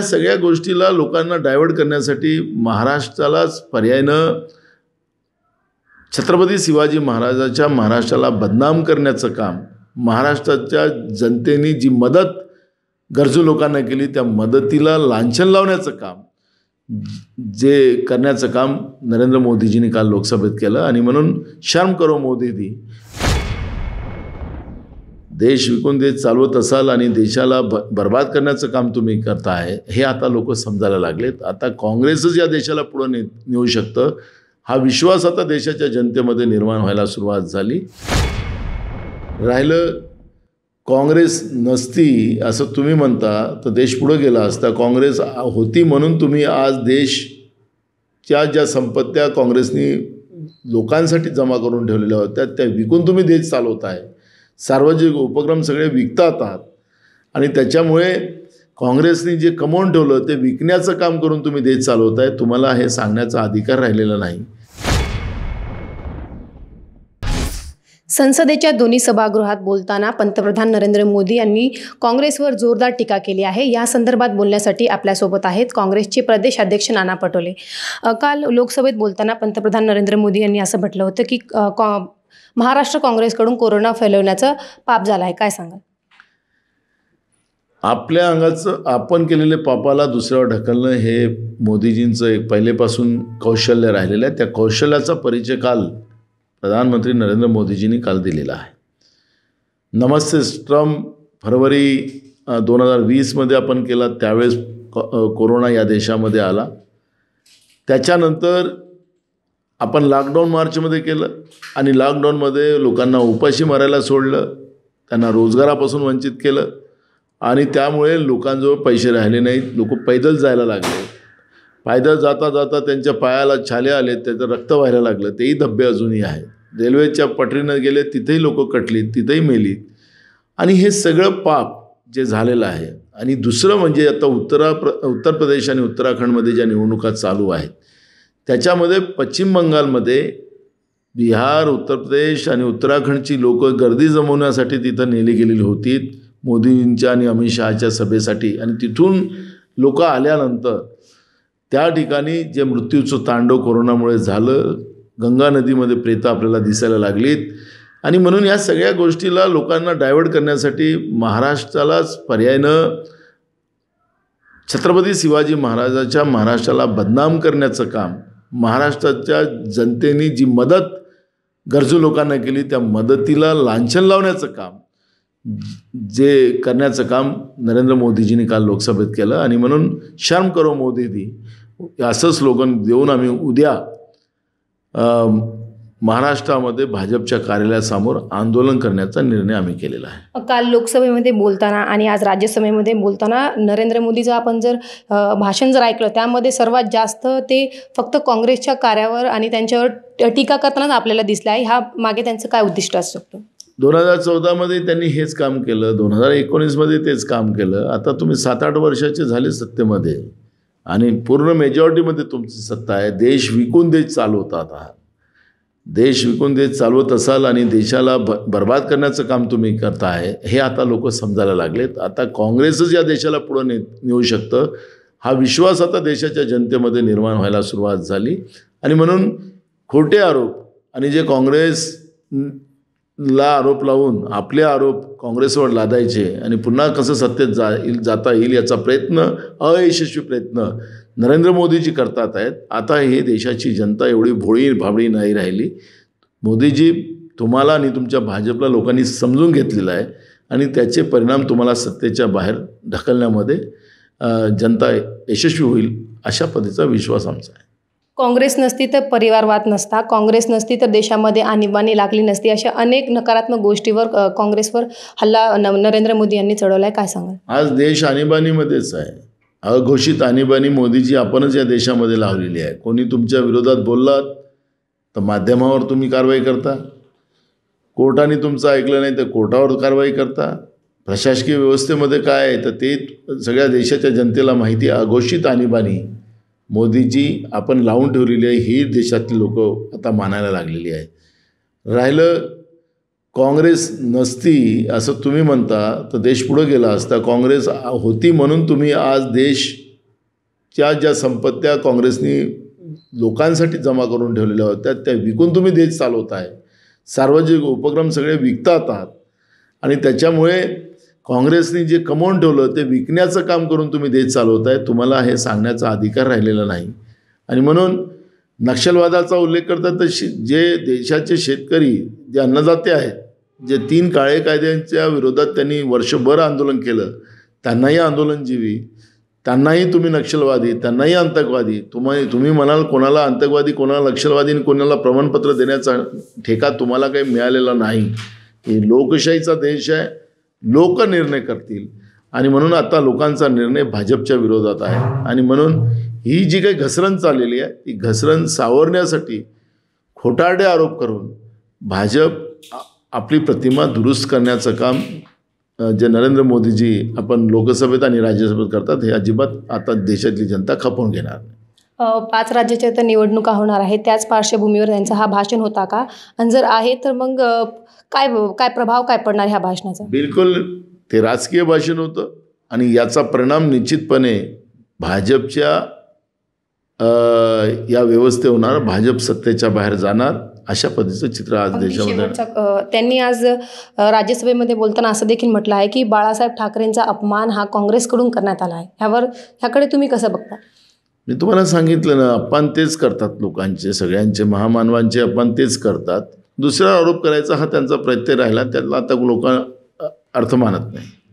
या सगळ्या गोष्टीला लोकांना डायव्हर्ट करण्यासाठी महाराष्ट्रालाच पर्यायनं छत्रपती शिवाजी महाराजाच्या महाराष्ट्राला बदनाम करण्याचं काम महाराष्ट्राच्या जनतेने जी मदत गरजू लोकांना केली त्या मदतीला लांछन लावण्याचं काम जे करण्याचं काम नरेंद्र मोदीजींनी काल लोकसभेत केलं आणि म्हणून शर्म करो मोदी देश विकून देश चालवत असाल आणि देशाला ब बर्बाद करण्याचं काम तुम्ही आहे हे आता लोक समजायला लागलेत आता काँग्रेसच या देशाला पुढं ने नेऊ शकतं हा विश्वास आता देशाच्या जनतेमध्ये निर्माण व्हायला सुरुवात झाली राहिलं काँग्रेस नसती असं तुम्ही म्हणता तर देश पुढं गेला असता काँग्रेस होती म्हणून तुम्ही आज देशच्या ज्या संपत्त्या काँग्रेसनी लोकांसाठी जमा करून ठेवलेल्या होत्या त्या विकून तुम्ही देश आहे सार्वजनिक उपक्रम सगळे विकतात आणि त्याच्यामुळे काँग्रेसने जे कमवून ठेवलं ते विकण्याचं काम करून तुम्ही देश चालवताय तुम्हाला हे सांगण्याचा अधिकार राहिलेला नाही संसदेच्या दोन्ही सभागृहात बोलताना पंतप्रधान नरेंद्र मोदी यांनी काँग्रेसवर जोरदार टीका केली आहे या संदर्भात बोलण्यासाठी आपल्यासोबत आहेत काँग्रेसचे प्रदेश अध्यक्ष नाना पटोले काल लोकसभेत बोलताना पंतप्रधान नरेंद्र मोदी यांनी असं म्हटलं होतं की महाराष्ट्र काँग्रेसकडून कोरोना फैलवण्याचं पाप झालं आहे काय सांगाल आपल्या अंगाचं आपण केलेले पापाला दुसऱ्यावर ढकलणं हे मोदीजींचं एक पहिलेपासून कौशल्य राहिलेलं आहे त्या कौशल्याचा परिचय काल प्रधानमंत्री नरेंद्र मोदीजींनी काल दिलेला आहे नमस्ते स्ट्रम फरवरी दोन हजार वीसमध्ये आपण केला त्यावेळेस कोरोना या देशामध्ये आला त्याच्यानंतर आपण लॉकडाऊन मार्चमध्ये केलं आणि लॉकडाऊनमध्ये लोकांना उपाशी मारायला सोडलं त्यांना रोजगारापासून वंचित केलं आणि त्यामुळे लोकांजवळ पैसे राहिले नाहीत लोक पैदल जायला लागले पैदल जाता जाता त्यांच्या पायाला छाले आले त्याचं रक्त व्हायला लागलं तेही धब्बे अजूनही आहेत रेल्वेच्या पटरीनं गेले तिथेही लोक कटलीत तिथेही मेलीत आणि हे सगळं पाप जे झालेलं आहे आणि दुसरं म्हणजे आता उत्तरा प्र उत्तर प्रदेश आणि उत्तराखंडमध्ये ज्या निवडणुका चालू आहेत त्याच्यामध्ये पश्चिम बंगालमध्ये बिहार उत्तर प्रदेश आणि उत्तराखंडची लोकं गर्दी जमवण्यासाठी तिथं नेली गेलेली होती मोदींच्या आणि अमित शहाच्या सभेसाठी आणि तिथून लोक आल्यानंतर त्या ठिकाणी जे मृत्यूचं तांडव कोरोनामुळे झालं गंगा नदीमध्ये प्रेतं आपल्याला दिसायला लागलीत आणि म्हणून या सगळ्या गोष्टीला लोकांना डायवर्ट करण्यासाठी महाराष्ट्रालाच पर्यायनं छत्रपती शिवाजी महाराजाच्या महाराष्ट्राला बदनाम करण्याचं काम महाराष्ट्राच्या जनतेने जी मदत गरजू लोकांना केली त्या मदतीला लांछन लावण्याचं काम जे करण्याचं काम नरेंद्र मोदीजींनी काल लोकसभेत केलं आणि म्हणून शर्म करो मोदी असं स्लोगन देऊन आम्ही उद्या महाराष्ट्रामध्ये भाजपच्या कार्यालयासमोर आंदोलन करण्याचा निर्णय आम्ही केलेला आहे काल लोकसभेमध्ये बोलताना आणि आज राज्यसभेमध्ये बोलताना नरेंद्र मोदीचं आपण जर भाषण जर ऐकलं त्यामध्ये सर्वात जास्त ते फक्त काँग्रेसच्या कार्यावर आणि त्यांच्यावर टीका करतानाच आपल्याला दिसलं आहे ह्या मागे त्यांचं काय उद्दिष्ट असू शकतं दोन हजार चौदामध्ये त्यांनी हेच काम केलं दोन हजार एकोणीसमध्ये तेच काम केलं आता तुम्ही सात आठ वर्षाचे झाले सत्तेमध्ये आणि पूर्ण मेजॉरिटीमध्ये तुमची सत्ता आहे देश विकून देश चालवतात आहात देश विकून देश चालवत असाल आणि देशाला ब बर्बाद करण्याचं काम तुम्ही करताय हे आता लोक समजायला लागलेत आता काँग्रेसच या देशाला पुढं ने नेऊ शकतं हा विश्वास आता देशाच्या जनतेमध्ये निर्माण व्हायला सुरुवात झाली आणि म्हणून खोटे आरोप आणि जे काँग्रेस ला आरोप लावून आपले आरोप काँग्रेसवर लादायचे आणि पुन्हा कसं सत्तेत जा जाता येईल याचा प्रयत्न अयशस्वी प्रयत्न नरेंद्र मोदीजी करतात आहेत आता हे देशाची जनता एवढी भोळी भाबळी नाही राहिली मोदीजी तुम्हाला आणि तुमच्या भाजपला लोकांनी समजून घेतलेलं आहे आणि त्याचे परिणाम तुम्हाला सत्तेच्या बाहेर ढकलण्यामध्ये जनता यशस्वी होईल अशा पद्धतीचा विश्वास आमचा आहे काँग्रेस नसती तर परिवारवाद नसता काँग्रेस नसती तर देशामध्ये आणीबाणी लागली नसती अशा अनेक नकारात्मक गोष्टीवर काँग्रेसवर हल्ला नरेंद्र मोदी यांनी चढवला आहे काय सांगा आज देश आणीबाणीमध्येच आहे अघोषित आणीबाणी मोदीजी आपणच या देशामध्ये लावलेली आहे कोणी तुमच्या विरोधात बोललात तर माध्यमावर तुम्ही कारवाई करता कोर्टाने तुमचं ऐकलं नाही तर कोर्टावर कारवाई करता प्रशासकीय व्यवस्थेमध्ये काय आहे तर ते सगळ्या देशाच्या जनतेला माहिती अघोषित आणीबाणी मोदीजी आपण लावून ठेवलेली आहे ही देशातली लोक आता मानायला लागलेली आहे राहिलं काँग्रेस नसती असं तुम्ही म्हणता तर देश पुढं गेला असता काँग्रेस होती म्हणून तुम्ही आज देशच्या ज्या संपत्त्या काँग्रेसनी लोकांसाठी जमा करून ठेवलेल्या होत्या त्या विकून तुम्ही देश चालवताय सार्वजनिक उपक्रम सगळे विकतात आणि त्याच्यामुळे काँग्रेसने जे कमवून ठेवलं ते विकण्याचं काम करून तुम्ही देश चालवताय तुम्हाला हे सांगण्याचा अधिकार राहिलेला नाही आणि म्हणून नक्षलवादाचा उल्लेख करतात तर जे देशाचे शेतकरी जे अन्नदाते आहेत जे तीन काळे कायद्यांच्या विरोधात त्यांनी वर्षभर आंदोलन केलं त्यांनाही आंदोलनजीवी त्यांनाही तुम्ही नक्षलवादी त्यांनाही आतंकवादी तुम्ही तुम्ही म्हणाल कोणाला आतंकवादी कोणाला नक्षलवादी आणि कोणाला प्रमाणपत्र देण्याचा ठेका तुम्हाला काही मिळालेला नाही हे लोकशाहीचा देश आहे लोक निर्णय करतील आणि म्हणून आता लोकांचा निर्णय भाजपच्या विरोधात आहे आणि म्हणून ही जी काही घसरण चाललेली आहे ती घसरण सावरण्यासाठी खोटारडे आरोप करून भाजप आपली प्रतिमा दुरुस्त करण्याचं काम जे नरेंद्र मोदीजी आपण लोकसभेत आणि राज्यसभेत करतात हे अजिबात आता देशातली जनता खपवून घेणार पाच राज्याच्या तर निवडणुका होणार आहेत त्याच पार्श्वभूमीवर त्यांचा हा भाषण होता का आणि जर आहे तर मग काय काय प्रभाव काय पडणार ह्या भाषणाचा बिलकुल ते राजकीय भाषण होतं आणि याचा परिणाम निश्चितपणे भाजपच्या या व्यवस्थे होणार भाजप सत्तेच्या बाहेर जाणार अशा पद्धतीचं चित्र आज देशामध्ये त्यांनी आज राज्यसभेमध्ये बोलताना असं देखील म्हटलं आहे की बाळासाहेब ठाकरेंचा अपमान हा काँग्रेसकडून करण्यात आला आहे ह्यावर ह्याकडे तुम्ही कसं बघता मी तुम्हाला सांगितलं ना अपमान तेच करतात लोकांचे सगळ्यांचे महामानवांचे अपमान तेच करतात दुसरा आरोप करायचा हा त्यांचा प्रत्यय राहिला त्याला आता लोक अर्थ मानत नाही